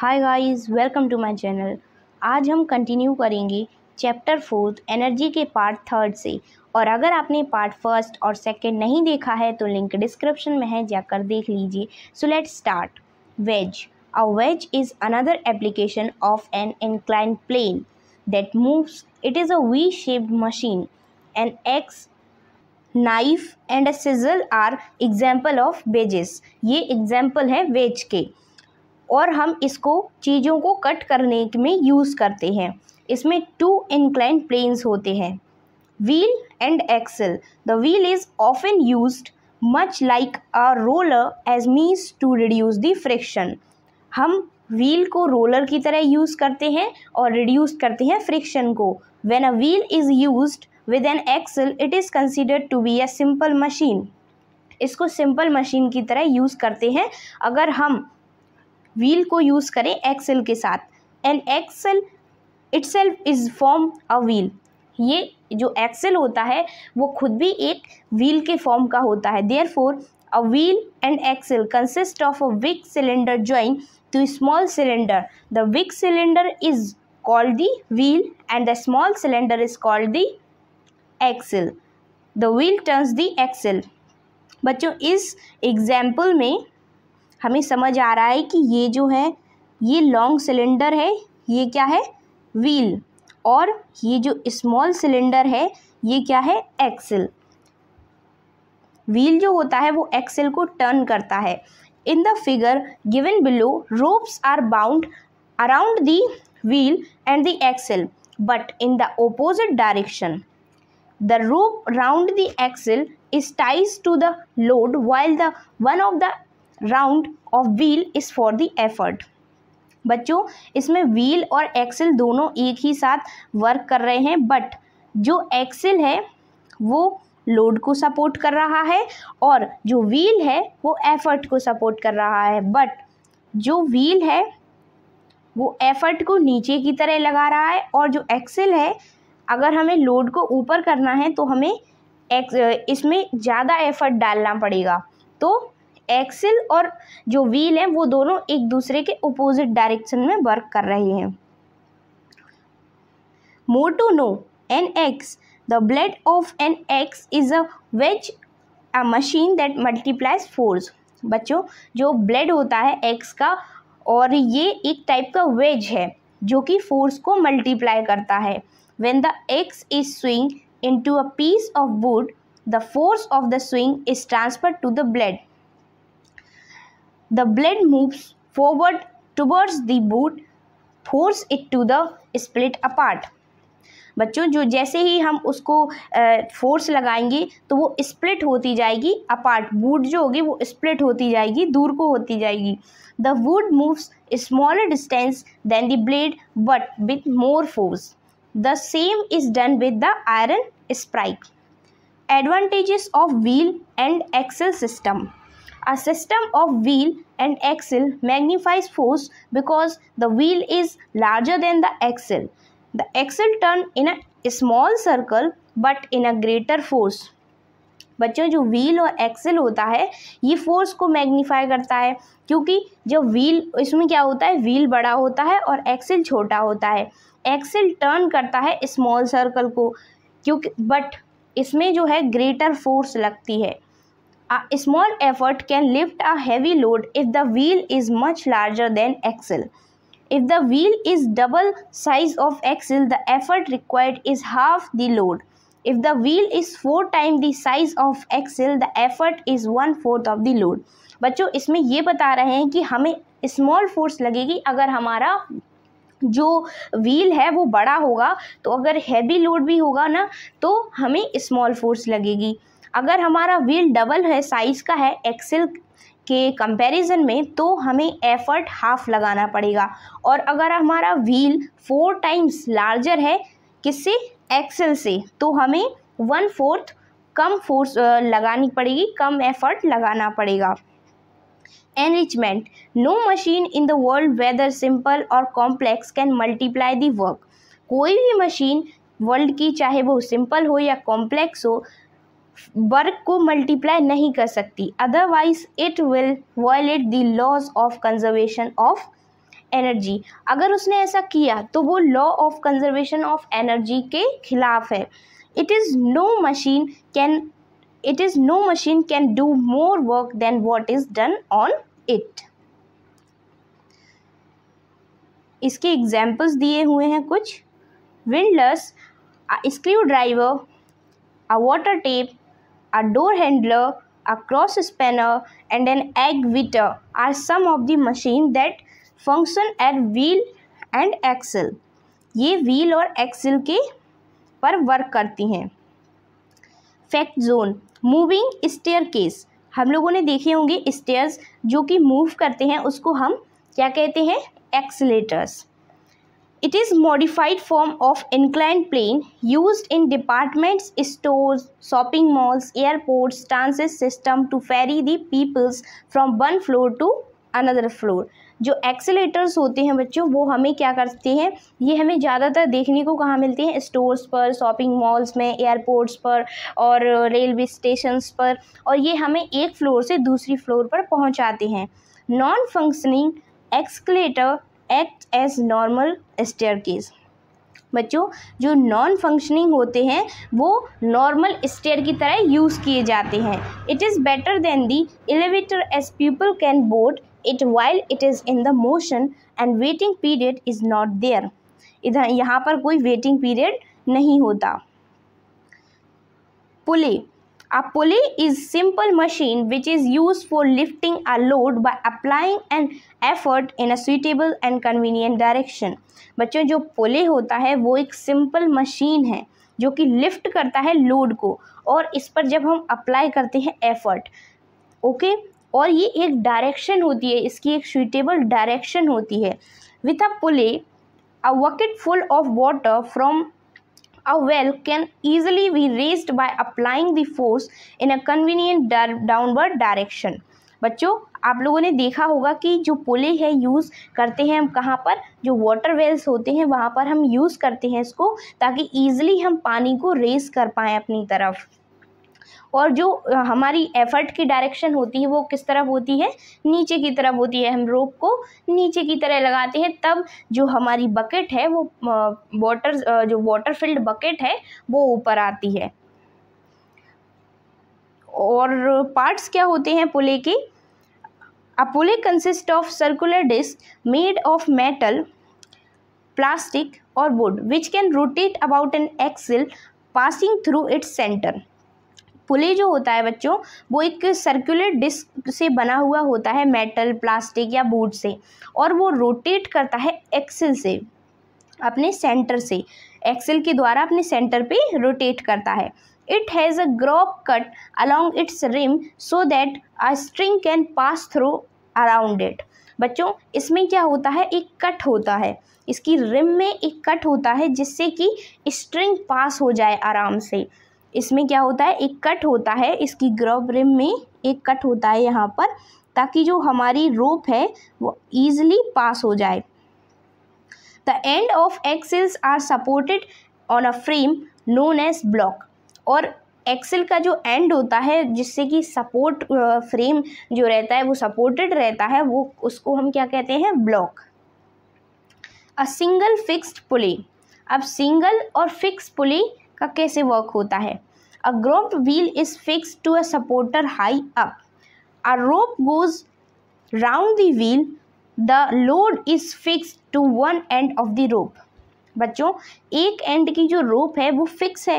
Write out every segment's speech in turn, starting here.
Hi guys welcome to my channel आज हम continue करेंगे चैप्टर फोर्थ एनर्जी के पार्ट थर्ड से और अगर आपने पार्ट फर्स्ट और सेकंड नहीं देखा है तो लिंक डिस्क्रिप्शन में है जाकर देख लीजिए so let start wedge a wedge is another application of an incline plane that moves it is a V shaped machine an axe knife and a chisel are example of wedges ये example है wedge के और हम इसको चीज़ों को cut करने में यूज़ करते हैं इसमें टू इनक्लाइन प्लेन्स होते हैं wheel and axle the wheel is often use much like a roller as means to reduce the friction हम व्हील को रोलर की तरह यूज़ करते हैं और रिड्यूस करते हैं फ्रिक्शन को when a wheel is use with an axle it is considered to be a simple machine इसको सिंपल मशीन की तरह यूज़ करते हैं अगर हम व्हील को यूज़ करें एक्सेल के साथ and axle itself is form a wheel ये जो एक्सेल होता है वो खुद भी एक व्हील के फॉर्म का होता है therefore a wheel and axle consist of a big cylinder join to small cylinder the big cylinder is called the wheel and the small cylinder is called the axle the wheel turns the axle बच्चों इस example में हमें समझ आ रहा है कि ये जो है ये लॉन्ग सिलेंडर है ये क्या है व्हील और ये जो स्मॉल सिलेंडर है ये क्या है एक्सेल व्हील जो होता है वो एक्सेल को टर्न करता है in the figure given below ropes are bound around the wheel and the axle but in the opposite direction the rope round the axle is ties to the load while the one of the round of wheel is for the effort बच्चों इसमें wheel और Excel दोनों एक ही साथ work कर रहे हैं but जो एक्सेल है वो लोड को सपोर्ट कर रहा है और जो व्हील है वो एफर्ट को सपोर्ट कर रहा है बट जो व्हील है वो एफर्ट को नीचे की तरह लगा रहा है और जो एक्सेल है अगर हमें लोड को ऊपर करना है तो हमें इसमें ज़्यादा एफर्ट डालना पड़ेगा तो एक्सेल और जो व्हील है वो दोनों एक दूसरे के अपोजिट डायरेक्शन में वर्क कर रहे हैं more to know an axe the blade of an axe is a wedge a machine that multiplies force बच्चों जो ब्लेड होता है एक्स का और ये एक टाइप का वेज है जो कि फोर्स को मल्टीप्लाई करता है when the axe is swing into a piece of wood the force of the swing is transfer to the blade The blade moves forward towards the boot, force it to the split apart. बच्चों जो जैसे ही हम उसको force लगाएंगे तो वो split होती जाएगी अपार्ट वुड जो होगी वो स्प्लिट होती जाएगी दूर को होती जाएगी the wood moves smaller distance than the blade but with more force the same is done with the iron spike advantages of wheel and axle system A system of wheel and axle magnifies force because the wheel is larger than the axle. The axle turn in a small circle but in a greater force. बच्चों जो wheel और Excel होता है ये force को magnify करता है क्योंकि जब व्हील इसमें क्या होता है व्हील बड़ा होता है और एक्सेल छोटा होता है एक्सेल टर्न करता है स्मॉल सर्कल को क्योंकि बट इसमें जो है ग्रेटर फोर्स लगती है A small effort can lift a heavy load if the wheel is much larger than axle. If the wheel is double size of axle, the effort required is half the load. If the wheel is four times the size of axle, the effort is one fourth of the load. बच्चों इसमें ये बता रहे हैं कि हमें small force लगेगी अगर हमारा जो व्हील है वो बड़ा होगा तो अगर हैवी लोड भी होगा ना तो हमें स्मॉल फोर्स लगेगी अगर हमारा व्हील डबल है साइज़ का है एक्सेल के कंपैरिजन में तो हमें एफर्ट हाफ लगाना पड़ेगा और अगर हमारा व्हील फोर टाइम्स लार्जर है किससे एक्सेल से तो हमें वन फोर्थ कम फोर्स लगानी पड़ेगी कम एफर्ट लगाना पड़ेगा enrichment no machine in the world whether simple और कॉम्प्लेक्स कैन मल्टीप्लाई दर्क कोई भी मशीन वर्ल्ड की चाहे वो सिंपल हो या कॉम्प्लेक्स हो वर्क को मल्टीप्लाई नहीं कर सकती otherwise it will violate the laws of conservation of energy अगर उसने ऐसा किया तो वो law of conservation of energy के खिलाफ है it is no machine can it is no machine can do more work than what is done on it इसके एग्जाम्पल्स दिए हुए हैं कुछ windlass screwdriver a water tap a door handler, a cross spanner and an egg beater are some of the machine that function at wheel and axle. ye wheel aur axle ke par work karti hain fact zone moving staircase हम लोगों ने देखे होंगे stairs जो कि move करते हैं उसको हम क्या कहते हैं escalators It is modified form of inclined plane used in departments, stores, shopping malls, airports, transit system to ferry the peoples from one floor to another floor जो एक्सेलेटर्स होते हैं बच्चों वो हमें क्या करते हैं ये हमें ज़्यादातर देखने को कहाँ मिलते हैं स्टोर्स पर शॉपिंग मॉल्स में एयरपोर्ट्स पर और रेलवे स्टेशंस पर और ये हमें एक फ्लोर से दूसरी फ्लोर पर पहुँचाते हैं non functioning escalator act as normal staircase बच्चों जो नॉन फंक्शनिंग होते हैं वो नॉर्मल स्टेयर की तरह यूज़ किए जाते हैं it is better than the elevator as people can board it while it is in the motion and waiting period is not there इधर यहाँ पर कोई वेटिंग पीरियड नहीं होता पुली A pulley is simple machine which is used for lifting a load by applying an effort in a suitable and convenient direction. बच्चों जो पुले होता है वो एक सिंपल मशीन है जो कि लिफ्ट करता है लोड को और इस पर जब हम अप्लाई करते हैं एफर्ट ओके और ये एक डायरेक्शन होती है इसकी एक सुइटेबल डायरेक्शन होती है with a pulley a bucket full of water from a well can easily be raised by applying the force in a convenient downward direction. बच्चों आप लोगों ने देखा होगा कि जो पुले है यूज़ करते हैं हम कहाँ पर जो वाटर वेल्स होते हैं वहाँ पर हम यूज़ करते हैं इसको ताकि ईजिली हम पानी को रेस कर पाएँ अपनी तरफ और जो हमारी एफर्ट की डायरेक्शन होती है वो किस तरफ होती है नीचे की तरफ होती है हम रोप को नीचे की तरह लगाते हैं तब जो हमारी बकेट है वो वाटर जो वाटर फिल्ड बकेट है वो ऊपर आती है और पार्ट्स क्या होते हैं पुले के a pulley consist of circular disc made of metal plastic और wood which can rotate about an axle passing through its centre pulley जो होता है बच्चों वो एक सर्कुलर डिस्क से बना हुआ होता है मेटल प्लास्टिक या बोर्ड से और वो रोटेट करता है एक्सेल से अपने सेंटर से एक्सेल के द्वारा अपने सेंटर पे रोटेट करता है it has a groove cut along its rim so that a string can pass through around it बच्चों इसमें क्या होता है एक कट होता है इसकी रिम में एक कट होता है जिससे कि स्ट्रिंग पास हो जाए आराम से इसमें क्या होता है एक कट होता है इसकी ग्रव रिम में एक कट होता है यहाँ पर ताकि जो हमारी रोप है वो ईजिली पास हो जाए the end of axles are supported on a frame known as block और एक्सेल का जो एंड होता है जिससे कि सपोर्ट फ्रेम जो रहता है वो सपोर्टेड रहता है वो उसको हम क्या कहते हैं block a single fixed pulley अब सिंगल और फिक्स पुली का कैसे वर्क होता है A groped wheel is fixed to a supporter high up. A rope goes round the wheel. The load is fixed to one end of the rope. बच्चों एक and की जो रोप है वो फिक्स है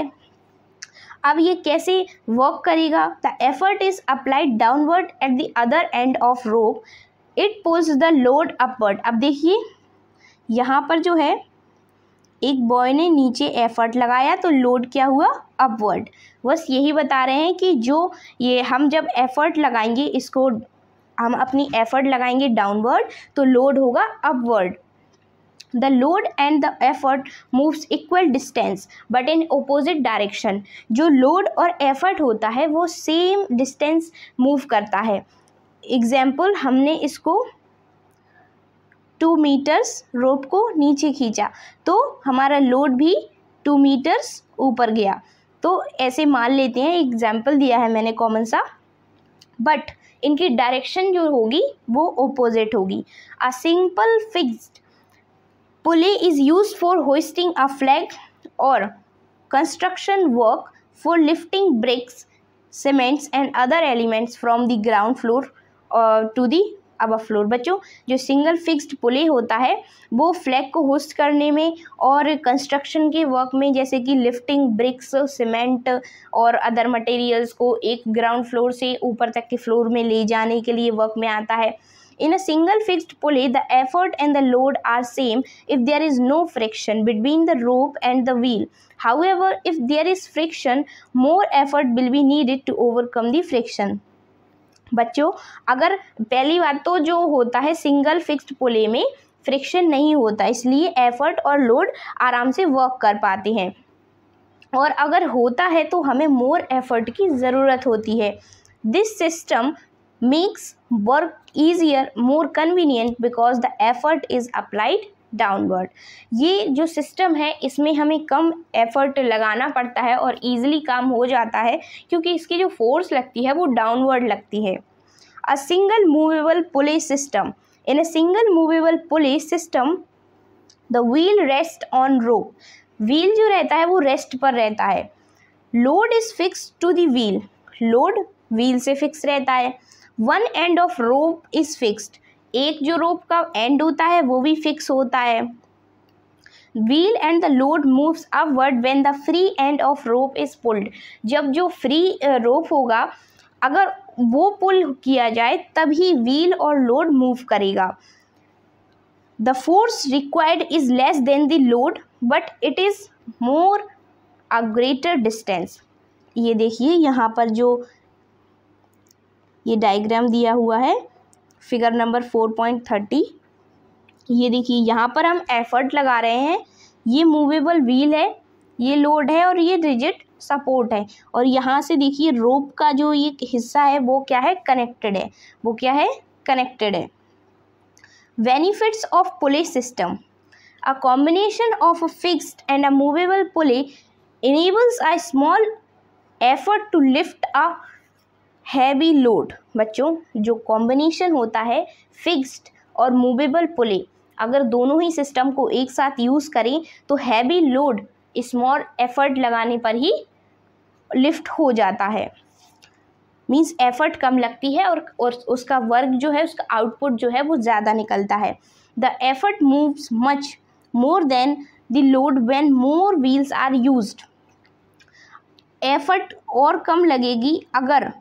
अब ये कैसे वर्क करेगा the effort is applied downward at the other end of rope it pulls the load upward अब देखिए यहाँ पर जो है एक बॉय ने नीचे एफर्ट लगाया तो लोड क्या हुआ अपवर्ड बस यही बता रहे हैं कि जो ये हम जब एफ़र्ट लगाएंगे इसको हम अपनी एफ़र्ट लगाएंगे डाउनवर्ड तो लोड होगा upward the load and the effort moves equal distance but in opposite direction जो लोड और एफर्ट होता है वो सेम डिस्टेंस मूव करता है एग्ज़ाम्पल हमने इसको टू मीटर्स रोप को नीचे खींचा तो हमारा लोड भी टू मीटर्स ऊपर गया तो ऐसे मान लेते हैं एग्जाम्पल दिया है मैंने कॉमन सा बट इनकी डायरेक्शन जो होगी वो ओपोजिट होगी a simple fixed pulley is use for hoisting a flag और construction work for lifting bricks cements and other elements from the ground floor to the upper floor बच्चों जो single fixed पुले होता है वो फ्लैग को host करने में और कंस्ट्रक्शन के वर्क में जैसे कि लिफ्टिंग ब्रिक्स सीमेंट और अदर मटेरियल्स को एक ग्राउंड फ्लोर से ऊपर तक के फ्लोर में ले जाने के लिए वर्क में आता है in a single fixed pulley the effort and the load are same if there is no friction between the rope and the wheel however if there is friction more effort will be needed to overcome the friction बच्चों अगर पहली बात तो जो होता है single fixed पुले में friction नहीं होता इसलिए एफर्ट और लोड आराम से वर्क कर पाते हैं और अगर होता है तो हमें मोर एफर्ट की ज़रूरत होती है this system makes work easier more convenient because the effort is applied downward ये जो सिस्टम है इसमें हमें कम एफर्ट लगाना पड़ता है और ईज़िली काम हो जाता है क्योंकि इसकी जो फोर्स लगती है वो डाउनवर्ड लगती है a single movable pulleys system in a single movable pulleys system the wheel rest on rope wheel जो रहता है वो रेस्ट पर रहता है load is fix to the wheel load wheel से फिक्स रहता है one end of rope is fixed एक जो रोप का एंड होता है वो भी फिक्स होता है wheel and the load moves upward when the free end of rope is pulled जब जो फ्री रोप होगा अगर वो पुल किया जाए तभी व्हील और लोड मूव करेगा the force required is less than the load but it is more a greater distance ये देखिए यहाँ पर जो ये डायग्राम दिया हुआ है figure number four point thirty ये देखिए यहाँ पर हम एफर्ट लगा रहे हैं ये मूवेबल व्हील है ये लोड है और ये रिजिट सपोर्ट है और यहाँ से देखिए रोप का जो ये हिस्सा है वो क्या है कनेक्टेड है वो क्या है कनेक्टेड है benefits of pulley system a combination of a fixed and a movable pulley enables a small effort to lift a heavy load बच्चों जो कॉम्बिनेशन होता है फिक्स्ड और मूवेबल पुले अगर दोनों ही सिस्टम को एक साथ यूज़ करें तो हैवी लोड स्मॉल एफर्ट लगाने पर ही लिफ्ट हो जाता है मीन्स एफर्ट कम लगती है और, और उसका वर्क जो है उसका आउटपुट जो है वो ज़्यादा निकलता है the effort moves much more than the load when more wheels are used effort और कम लगेगी अगर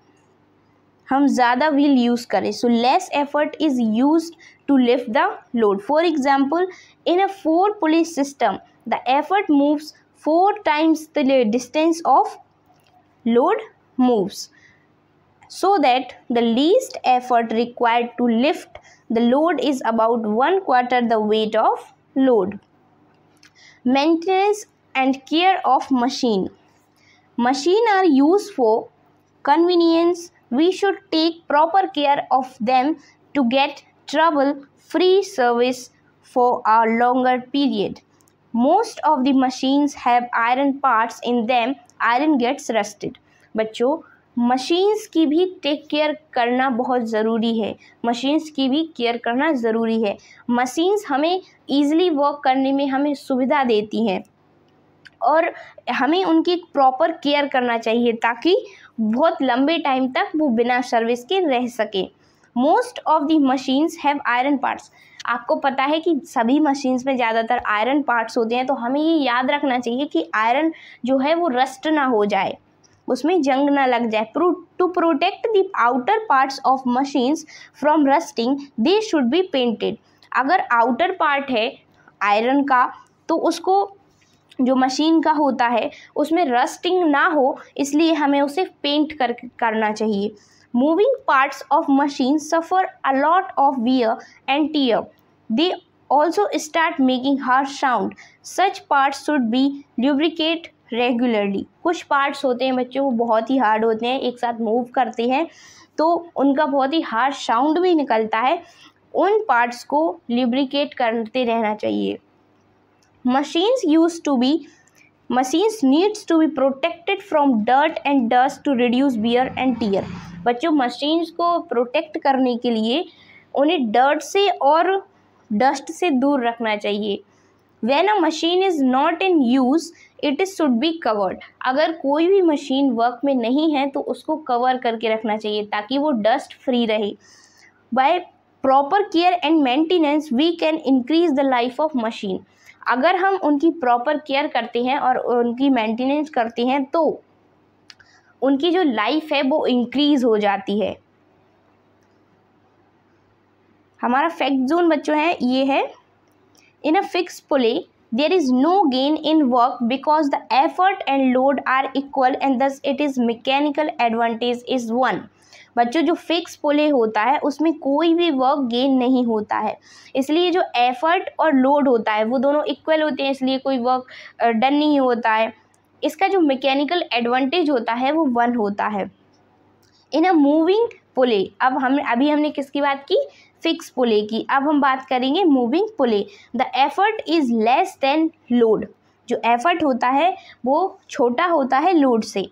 हम ज़्यादा व्हील यूज़ करें so less effort is use to lift the load for example in a four pulleys system the effort moves four times the distance of load moves so that the least effort required to lift the load is about one quarter the weight of load maintenance and care of machine machine are use for convenience we should take proper care of them to get trouble free service for a longer period. Most of the machines have iron parts in them, iron gets rusted. बच्चों machines की भी take care करना बहुत ज़रूरी है machines की भी care करना ज़रूरी है मशीन्स हमें ईजिली वर्क करने में हमें सुविधा देती हैं और हमें उनकी प्रॉपर केयर करना चाहिए ताकि बहुत लंबे टाइम तक वो बिना सर्विस के रह सके most of the machines have iron parts आपको पता है कि सभी मशीन्स में ज़्यादातर आयरन पार्ट्स होते हैं तो हमें ये याद रखना चाहिए कि आयरन जो है वो रस्ट ना हो जाए उसमें जंग ना लग जाए pro to protect the outer parts of machines from rusting they should be painted अगर आउटर पार्ट है आयरन का तो उसको जो मशीन का होता है उसमें रस्टिंग ना हो इसलिए हमें उसे पेंट कर करना चाहिए moving parts of machine suffer a lot of wear and tear they also start making harsh sound such parts should be lubricate regularly कुछ पार्ट्स होते हैं बच्चों वो बहुत ही हार्ड होते हैं एक साथ मूव करते हैं तो उनका बहुत ही हार्ड साउंड भी निकलता है उन पार्ट्स को ल्यूब्रिकेट करते रहना चाहिए machines use to be machines needs to be protected from dirt and dust to reduce wear and tear बच्चों मशीन्स को प्रोटेक्ट करने के लिए उन्हें डर्ट से और डस्ट से दूर रखना चाहिए when a machine is not in use it is should be covered अगर कोई भी मशीन वर्क में नहीं है तो उसको कवर करके रखना चाहिए ताकि वो डस्ट फ्री रहे by proper care and maintenance we can increase the life of machine अगर हम उनकी प्रॉपर केयर करते हैं और उनकी मेंटेनेंस करते हैं तो उनकी जो लाइफ है वो इंक्रीज़ हो जाती है हमारा फैक्ट जोन बच्चों है ये है in a fix pulley there is no gain in work because the effort and load are equal and thus it is mechanical advantage is one बच्चों जो फिक्स पुले होता है उसमें कोई भी वर्क गेन नहीं होता है इसलिए जो एफर्ट और लोड होता है वो दोनों इक्वल होते हैं इसलिए कोई वर्क डन नहीं होता है इसका जो मैकेनिकल एडवांटेज होता है वो वन होता है इन अ मूविंग पुले अब हम अभी हमने किसकी बात की फिक्स पुले की अब हम बात करेंगे moving pulley the effort is less than load जो एफर्ट होता है वो छोटा होता है लोड से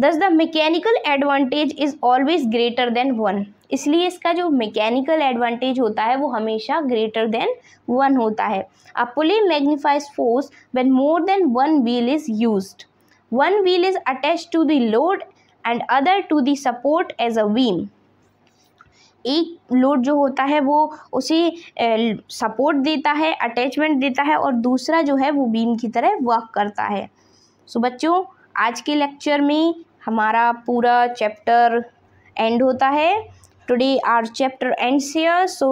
thus the mechanical advantage is always greater than one इसलिए इसका जो मैकेनिकल एडवांटेज होता है वो हमेशा ग्रेटर देन वन होता है a pulley magnifies force when more than one wheel is used one wheel is attach to the load and other to the support as a beam एक load जो होता है वो उसे सपोर्ट देता है अटैचमेंट देता है और दूसरा जो है वो बीम की तरह वर्क करता है सो so, बच्चों आज के लेक्चर में हमारा पूरा चैप्टर एंड होता है today our chapter end here so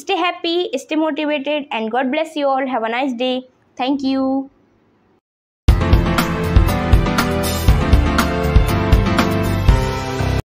stay happy stay motivated and God bless you all have a nice day thank you